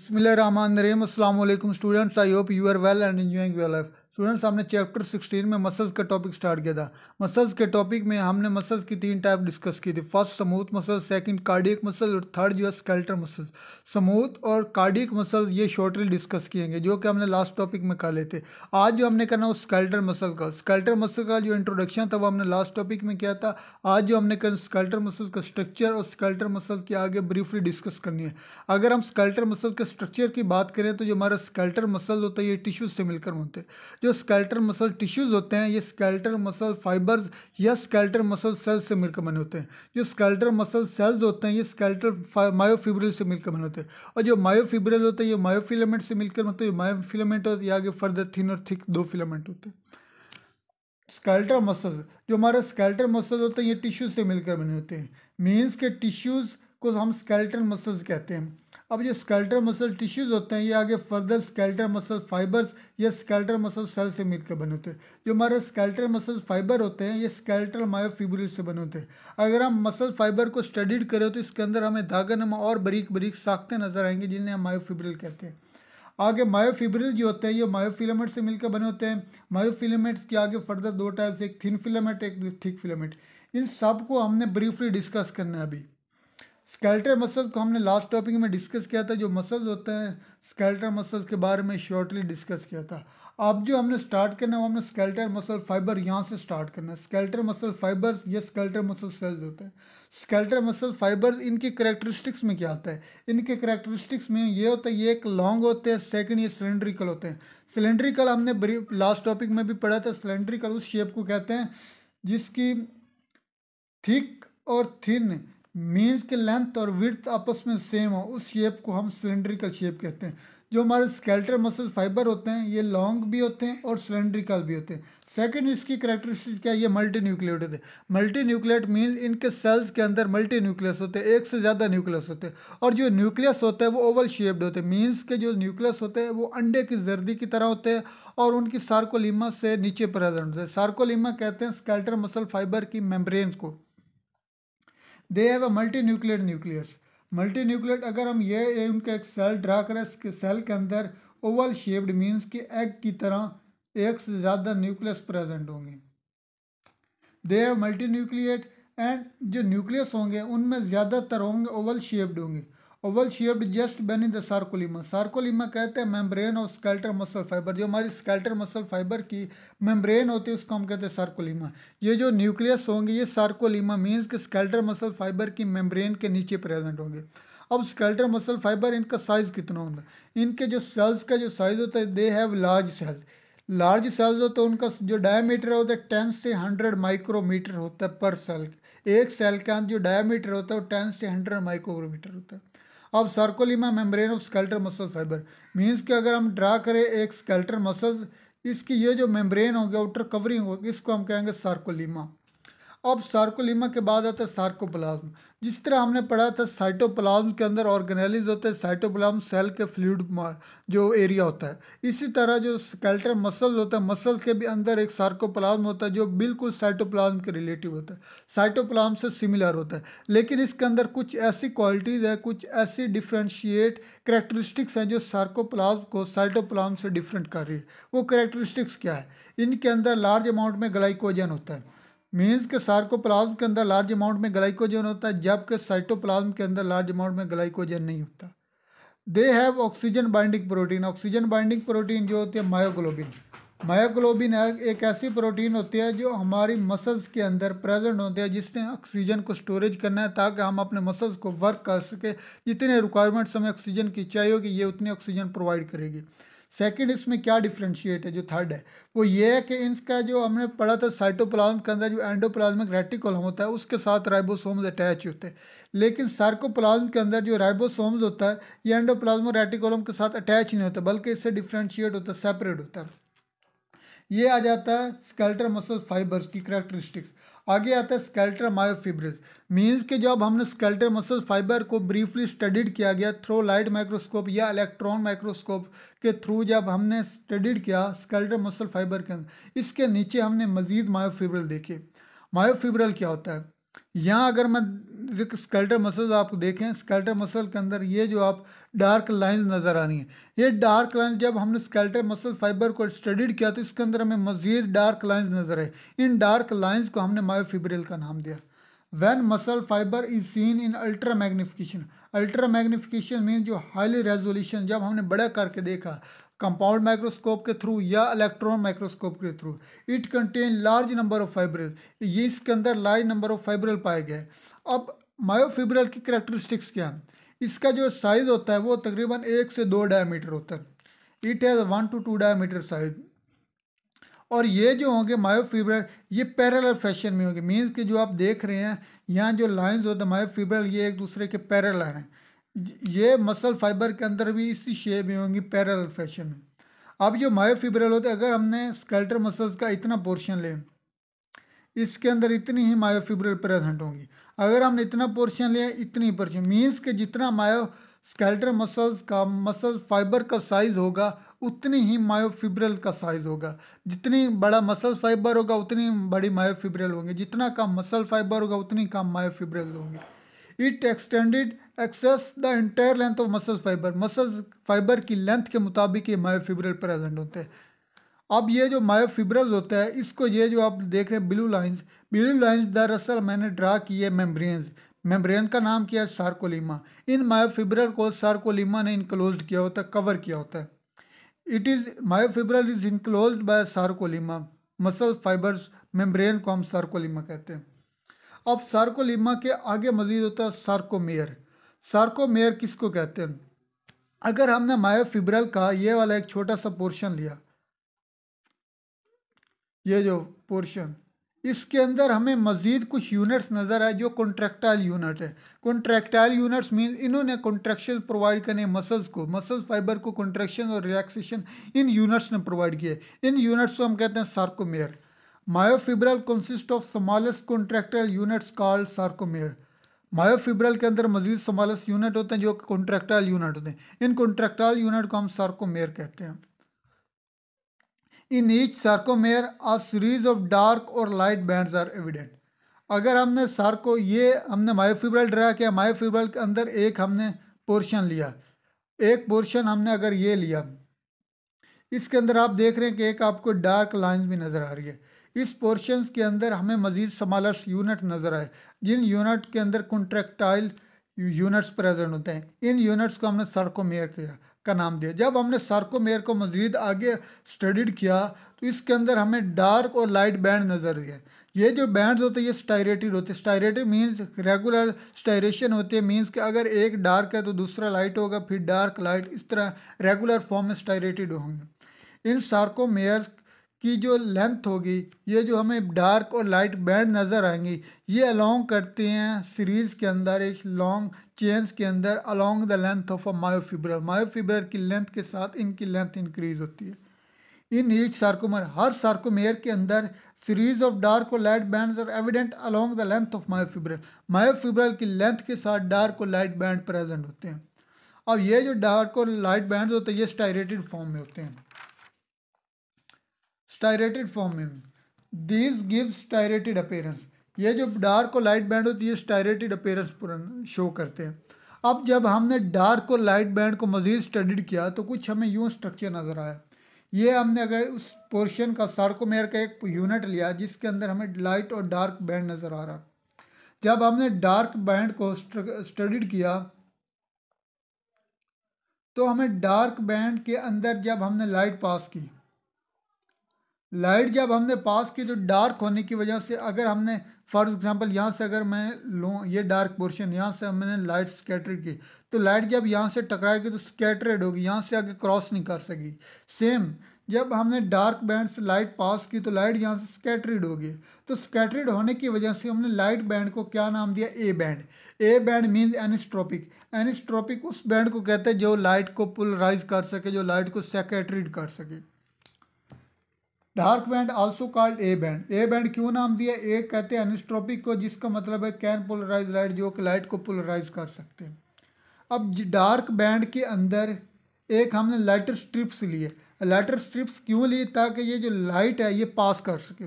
Bismillah Rahman Rahim. Assalamu alaikum students. I hope you are well and enjoying your life. Students हमने chapter sixteen में muscles का topic start किया था muscles के topic में हमने मसल्स की तीन टाइप डिस्कस की थी first smooth muscles second cardiac muscle और थर्ड जो है स्केल्टर मसल्स समूथ और कार्डियक मसल्स ये शॉर्टली डिस्कस किएंगे जो कि हमने लास्ट टॉपिक में कर लेते आज जो हमने करना वो स्केल्टर मसल का स्केल्टर मसल का जो इंट्रोडक्शन था वो हमने लास्ट टॉपिक में किया था आज जो हमने करना स्केल्टर मसल का स्ट्रक्चर और स्केल्टर मसल के आगे ब्रीफली डिस्कस करनी है अगर हम स्केल्टर मसल के स्ट्रक्चर की बात करें तो जो हमारा स्केल्टर मसल होता है ये टिश्यूज से मिलकर होते हैं जो जो स्केल्टर मसल टिश्यूज़ होते हैं ये स्केल्टर मसल फाइबर्स या स्केल्टर मसल सेल्स से मिलकर बने होते हैं जो स्केल्टर मसल सेल्स होते हैं ये स्केल्टर मायोफिब्रिल से मिलकर बने होते हैं और जो मायोफिब्रिल होते हैं ये मायोफिलामेंट से मिलकर मतलब ये मायोफिलामेंट होते या आगे फर्दर थिन और थिक दो फिलामेंट होते हैं स्केल्टर मसल जो हमारा स्केल्टर मसल होते हैं ये टिश्यूज से मिलकर बने होते हैं मीन्स के टिश्यूज़ को हम स्केल्टर मसल्स कहते हैं अब जो स्केल्टर मसल टिश्यूज़ होते हैं ये आगे फर्दर स्केल्टर मसल फाइबर्स या स्केल्टर मसल सेल से मिलकर बने होते हैं जो हमारे स्केल्टर मसल फाइबर होते हैं ये स्केल्टर मायोफिब्रिल से बने होते हैं अगर हम मसल फाइबर को स्टडीड करें तो इसके अंदर हमें धागन और बरीक बरीक साखते नजर आएंगे जिन्हें हम मायोफिब्रिल कहते हैं आगे मायोफिब्रिल जो होते हैं ये मायोफिलामेंट से मिलकर बने होते हैं मायोफिलामेंट्स के आगे फर्दर दो टाइप्स एक थिन फिलामेंट एक थिक फिलामेंट इन सब को हमने ब्रीफली डिस्कस करना है अभी स्केल्टर मसल्स को हमने लास्ट टॉपिक में डिस्कस किया था जो मसल्स होते हैं स्केल्टर मसल्स के बारे में शॉर्टली डिस्कस किया था अब जो हमने स्टार्ट करना है वो हमने स्केल्टर मसल फाइबर यहाँ से स्टार्ट करना है स्केल्टर मसल फाइबर ये स्केल्टर मसल सेल्स होते हैं स्केल्टर मसल फाइबर इनकी करेक्टरिस्टिक्स में क्या आता है इनके करेक्टरिस्टिक्स में ये होता है ये एक लॉन्ग होते हैं सेकंड ये सिलेंड्रिकल होते हैं सिलेंड्रिकल हमने लास्ट टॉपिक में भी पढ़ा था सिलेंड्रिकल उस शेप को कहते हैं जिसकी थिक और थिन मीन्स के लेंथ और विर्थ आपस में सेम हो उस शेप को हम सिलेंड्रिकल शेप कहते हैं जो हमारे स्केल्टर मसल फाइबर होते हैं ये लॉन्ग भी होते हैं और सिलेंड्रिकल भी होते हैं सेकंड इसकी करेक्टरिस्टिक क्या है ये मल्टी न्यूक्लियट होते हैं मल्टी न्यूक्लियट मीन इनके सेल्स के अंदर मल्टी न्यूक्लियस होते हैं एक से ज़्यादा न्यूक्लियस होते हैं और जो न्यूक्लियस होता है वो ओवल शेप्ड होते हैं मीन्स के जो न्यूक्लियस होते हैं वो अंडे की जर्दी की तरह होते हैं और उनकी सार्कोलीमा से नीचे प्रेजेंट होते हैं सार्कोलीमा कहते हैं स्केल्टर मसल फाइबर की मेम्ब्रेन को they have a multi nuclear nucleus multi nucleate अगर हम ये उनका एक सेल ड्रा करें इसके सेल के अंदर ओवल शेप्ड मीन्स कि एग की तरह एक से ज़्यादा न्यूक्लियस प्रेजेंट होंगे they have multi nucleate and जो न्यूक्लियस होंगे उनमें ज़्यादातर होंगे ओवल शेप्ड होंगे और well shaped just beneath in the sarcolemma sarcolemma कहते हैं मेम्ब्रेन और स्केल्टर मसल फाइबर जो हमारी स्केल्टर मसल फाइबर की मेम्ब्रेन होती है उसको हम कहते हैं सार्कोलीमा ये जो न्यूक्लियस होंगे ये सार्कोलीमा मीन्स के स्केल्टर मसल फाइबर की मेम्ब्रेन के नीचे प्रेजेंट होंगे अब स्केल्टर मसल फाइबर इनका साइज़ कितना होता है इनके जो सेल्स का जो साइज़ होता है they have large cell large cells होते हैं उनका जो डायमीटर होता है टेन से हंड्रेड माइक्रोमीटर होता है पर सेल एक सेल का जो डायमीटर होता है वो टेन से हंड्रेड माइक्रोमीटर होता है अब sarcolemma membrane of skeletal muscle fibre means कि अगर हम ड्रा करें एक स्केल्टर मसल इसकी ये जो मेम्ब्रेन होगी आउटर कवरिंग होगी इसको हम कहेंगे सार्कोलिमा अब सार्कोलीमा के बाद आता है सार्कोप्लाज्म जिस तरह हमने पढ़ा था साइटोप्लाज्म के अंदर ऑर्गेनाइलिज होते हैं साइटोप्लाज्म सेल के फ्लूड जो एरिया होता है इसी तरह जो स्केल्टर मसल्स होता है मसल के भी अंदर एक सार्कोप्लाज्म होता है जो बिल्कुल साइटोप्लाज्म के रिलेटिव होता है साइटोप्लाज्म से सिमिलर होता है लेकिन इसके अंदर कुछ ऐसी क्वालिटीज़ है कुछ ऐसी डिफ्रेंशिएट करेक्टरिस्टिक्स हैं जो सार्कोप्लाज्म को साइटोप्लाज्म से डिफरेंट कर रही है वो करेक्टरिस्टिक्स क्या है इनके अंदर लार्ज अमाउंट में ग्लाइकोजन होता है मीन्स के सार्कोप्लाज्म के अंदर लार्ज अमाउंट में ग्लाइकोजन होता है जबकि साइटोप्लाज्म के अंदर लार्ज अमाउंट में ग्लाइकोजन नहीं होता they have oxygen binding protein oxygen binding protein जो होती है मायोग्लोबिन मायोग्लोबिन एक ऐसी प्रोटीन होती है जो हमारी मसल्स के अंदर प्रेजेंट होती है जिसने ऑक्सीजन को स्टोरेज करना है ताकि हम अपने मसल्स को वर्क कर सके जितने रिक्वायरमेंट्स हमें ऑक्सीजन की चाहिए होगी ये उतनी ऑक्सीजन प्रोवाइड करेगी सेकंड इसमें क्या डिफ्रेंशिएट है जो थर्ड है वो ये है कि इसका जो हमने पढ़ा था साइटोप्लाज्म के अंदर जो एंडोप्लाज्मिक रेटिकल होता है उसके साथ राइबोसोम्स अटैच होते हैं लेकिन सार्कोप्लाज्म के अंदर जो राइबोसोम्स होता है ये एंडोप्लाज्मो रेटिकुलम के साथ अटैच नहीं होता बल्कि इससे डिफ्रेंशिएट होता है सेपरेट होता है ये आ जाता है स्केल्टर मसल फाइबर्स की करेक्टरिस्टिक्स आगे आता है स्केल्टर मायोफिब्रिल मीन्स के जब हमने स्केल्टर मसल फाइबर को ब्रीफली स्टडीड किया गया थ्रो लाइट माइक्रोस्कोप या इलेक्ट्रॉन माइक्रोस्कोप के थ्रू जब हमने स्टडीड किया स्केल्टर मसल फाइबर के अंदर इसके नीचे हमने मजीद मायोफिब्रल देखे मायोफिब्रल क्या होता है यहाँ अगर मैं स्केल्टर मसल्स आप देखें स्केल्टर मसल के अंदर ये जो आप डार्क लाइंस नज़र आ रही हैं ये डार्क लाइंस जब हमने स्केल्टर मसल फाइबर को स्टडीड किया तो इसके अंदर हमें मज़ीद डार्क लाइंस नज़र आई इन डार्क लाइंस को हमने मायोफिब्रिल का नाम दिया when muscle fibre is seen in ultra magnification ultra magnification mean जो हाईली रेजोल्यूशन जब हमने बड़ा करके देखा कंपाउंड माइक्रोस्कोप के थ्रू या इलेक्ट्रॉन माइक्रोस्कोप के through it contain large number of fibril ये इसके अंदर लार्ज नंबर ऑफ फाइब्रिल पाए गए अब मायोफिब्रल की करेक्टरिस्टिक्स क्या है इसका जो साइज़ होता है वो तकरीबन एक से दो डायमीटर होता है it has one to two diameter size और ये जो होंगे मायोफिब्रल ये पैरेलल फैशन में होंगे मींस कि जो आप देख रहे हैं यहाँ जो लाइंस होते हैं मायोफिब्रल ये एक दूसरे के पैरेलल हैं ये मसल फाइबर के अंदर भी इसी शेप में होंगी पैरेलल फैशन में अब जो मायोफिब्रल होते हैं अगर हमने स्कल्टर मसल्स का इतना पोर्शन लें इसके अंदर इतनी ही मायोफिब्रल प्रेजेंट होंगी अगर हमने इतना पोर्शन लिया इतनी ही पोर्शन मीन्स के जितना मायो स्केल्टर मसल्स का मसल फाइबर का साइज़ होगा उतनी ही मायोफिब्रल का साइज़ होगा जितनी बड़ा मसल फाइबर होगा उतनी बड़ी मायोफिब्रल होंगी जितना कम मसल फाइबर होगा उतनी कम मायोफिब्रल होंगी it extended access the entire length of muscle fibre muscle fibre की लेंथ के मुताबिक ये मायोफिब्रल प्रेजेंट होते हैं अब ये जो मायोफिब्रस होता है इसको ये जो आप देख रहे हैं ब्लू लाइंस ब्लू लाइंस दरअसल मैंने ड्रा किए मेम्ब्रेन मेम्ब्रेन का नाम किया है सार्कोलीमा इन मायोफिब्रल को सार्कोलीमा ने इनक्लोज किया होता है कवर किया होता है it is myofibril is enclose by sarcolemma muscle fibres membrane को हम सार्कोलीमा कहते हैं अब सार्कोलीमा के आगे मजीद होता है सार्कोमेयर सार्कोमेयर किसको कहते हैं अगर हमने मायोफिब्रल का ये वाला एक छोटा सा पोर्शन लिया ये जो पोर्शन इसके अंदर हमें मज़ीद कुछ यूनिट्स नज़र आए जो कॉन्ट्रैक्टाइल यूनिट है कॉन्ट्रैक्टाइल यूनिट्स मीन इन्होंने कॉन्ट्रैक्शन प्रोवाइड करने मसल्स को मसल्स फाइबर को कॉन्ट्रैक्शन और रिलैक्सेशन इन यूनिट्स ने प्रोवाइड किए इन यूनिट्स को हम कहते हैं sarcomere myofibril consist of smallest contractile units called sarcomere myofibril के अंदर मजीद समालस यूनिट होते हैं जो कॉन्ट्रैक्टाइल यूनिट होते हैं इन कॉन्ट्रैक्टाइल यूनिट को हम सार्कोमेयर कहते हैं in each sarcomere a series of dark और लाइट bands आर एविडेंट अगर हमने सार्को ये हमने मायोफिब्रल ड्रा किया मायोफिब्रल के अंदर एक हमने पोर्शन लिया एक पोर्शन हमने अगर ये लिया इसके अंदर आप देख रहे हैं कि एक आपको डार्क लाइन भी नज़र आ रही है इस पोर्शन के अंदर हमें मज़ीद समालस यूनिट नज़र आए जिन यूनिट के अंदर कॉन्ट्रेक्टाइल यूनिट्स प्रेजेंट होते हैं इन यूनिट्स को हमने सर मेयर किया का नाम दिया जब हमने सार्कोमेयर को मज़ीद आगे स्टडीड किया तो इसके अंदर हमें डार्क और लाइट बैंड नज़र आए ये जो बैंड्स होते हैं ये स्टायरेटेड होते हैं स्टायरेटेड मीन्स रेगुलर स्टायरेशन होती है मीन्स कि अगर एक डार्क है तो दूसरा लाइट होगा फिर डार्क लाइट इस तरह रेगुलर फॉर्म में स्टायरेटेड होंगे इन सार्कोमेयर की जो लेंथ होगी ये जो हमें डार्क और लाइट बैंड नज़र आएंगी ये अलॉन्ग करते हैं सीरीज़ के अंदर एक लॉन्ग चेन्स के अंदर along the length of a myofibril myofibril की लेंथ के साथ इनकी लेंथ इंक्रीज होती है इन ईच सार्कोमर हर सार्कोमेयर के अंदर सीरीज ऑफ डार्क और light band are evident along the length of myofibril myofibril की लेंथ के साथ डार्क और लाइट बैंड प्रेजेंट होते हैं अब ये जो डार्क और लाइट बैंड होते हैं ये स्टाइरेटेड फॉर्म में होते हैं स्टाइरेटेड फॉर्म में दिस गिव स्टाइरेटेड अपेयरेंस ये जो डार्क और लाइट बैंड होती है स्टायरेटेड अपेयरेंस शो करते हैं अब जब हमने डार्क और लाइट बैंड को मज़ीद स्टडीड किया तो कुछ हमें यूँ स्ट्रक्चर नज़र आया ये हमने अगर उस पोर्शन का सार्कोमेयर का एक यूनिट लिया जिसके अंदर हमें लाइट और डार्क बैंड नज़र आ रहा जब हमने डार्क बैंड को स्टडीड किया तो हमें डार्क बैंड के अंदर जब हमने लाइट पास की लाइट जब हमने पास की तो डार्क होने की वजह से अगर हमने फॉर एग्ज़ाम्पल यहाँ से अगर मैं लूँ ये डार्क पोर्शन यहाँ से मैंने लाइट स्केटर की तो लाइट जब यहाँ से टकराएगी तो स्केटरेड होगी यहाँ से आगे क्रॉस नहीं कर सकेगी सेम जब हमने डार्क बैंड से लाइट पास की तो लाइट यहाँ से स्केटरेड होगी तो स्केटरेड होने की वजह से हमने लाइट बैंड को क्या नाम दिया A band A band means anisotropic anisotropic उस बैंड को कहते हैं जो लाइट को पोलराइज कर सके जो लाइट को सेकेटरीड कर सके dark band also called A band A band क्यों नाम दिया ए कहते हैं अनिस्ट्रोपिक को जिसका मतलब है कैन पोलराइज लाइट जो कि लाइट को पोलराइज कर सकते हैं अब डार्क बैंड के अंदर एक हमने लाइटर स्ट्रिप्स लिए लाइटर स्ट्रिप्स क्यों लिए ताकि ये जो लाइट है ये पास कर सके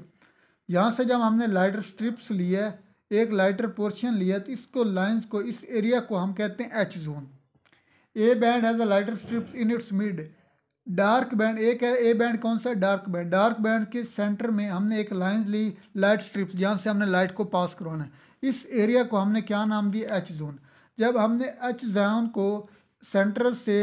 यहाँ से जब हमने लाइटर स्ट्रिप्स लिया एक लाइटर पोर्शन लिया तो इसको लाइन्स को इस एरिया को हम कहते हैं H zone A band has a lighter strips in its mid dark band एक है ए बैंड कौन सा है डार्क बैंड डार्क बैंड के सेंटर में हमने एक लाइन ली लाइट स्ट्रिप जहाँ से हमने लाइट को पास करवाना है इस एरिया को हमने क्या नाम दिया एच जोन जब हमने एच जोन को सेंटर से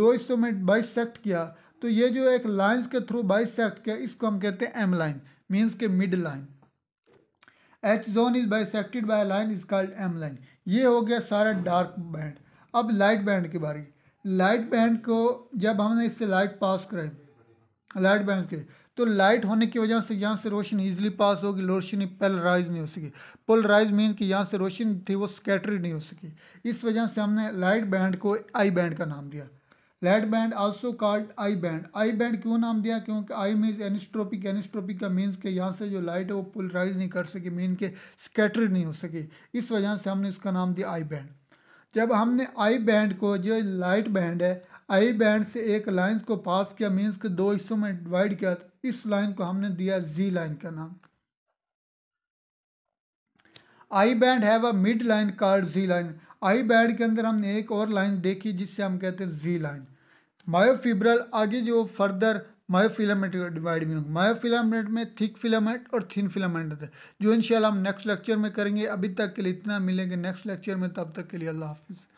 दो हिस्सों में बाइसेक्ट किया तो ये जो एक लाइन्स के थ्रू सेक्ट किया इसको हम कहते हैं एम लाइन मीन्स के mid line H zone is sected by line is called M line ये हो गया सारा डार्क बैंड अब लाइट बैंड बारे बारी लाइट बैंड को जब हमने इससे लाइट पास कराई लाइट बैंड के तो लाइट होने की वजह से यहाँ से रोशनी ईजिली पास होगी रोशनी पोलराइज नहीं हो सकी पोलराइज मीन कि यहाँ से रोशनी थी वो स्कैटरी नहीं हो सकी इस वजह से हमने लाइट बैंड को आई बैंड का नाम दिया light band also called I band I band क्यों नाम दिया क्योंकि आई मीन एनिस्ट्रोपिक एनिस्ट्रोपिक का मीन्स के यहाँ से जो लाइट है वो पोलराइज नहीं कर सकी मीन के स्कैटर नहीं हो सकी इस वजह से हमने इसका नाम दिया आई बैंड जब हमने आई बैंड को जो लाइट बैंड है आई बैंड से एक लाइन को पास किया मीन्स के दो हिस्सों में डिवाइड किया तो इस लाइन को हमने दिया जी लाइन का नाम आई बैंड है mid line called G line I band के अंदर हमने एक और लाइन देखी जिससे हम कहते हैं जी लाइन मायोफिब्रल आगे जो फर्दर मायोफिलामेंट डिवाइड में होंगे मायोफिलामेंट में थिक फिलामेंट और थिन फिलामेंट होते है जो इंशाल्लाह हम नेक्स्ट लेक्चर में करेंगे अभी तक के लिए इतना मिलेंगे नेक्स्ट लेक्चर में तब तक के लिए अल्लाह हाफिज़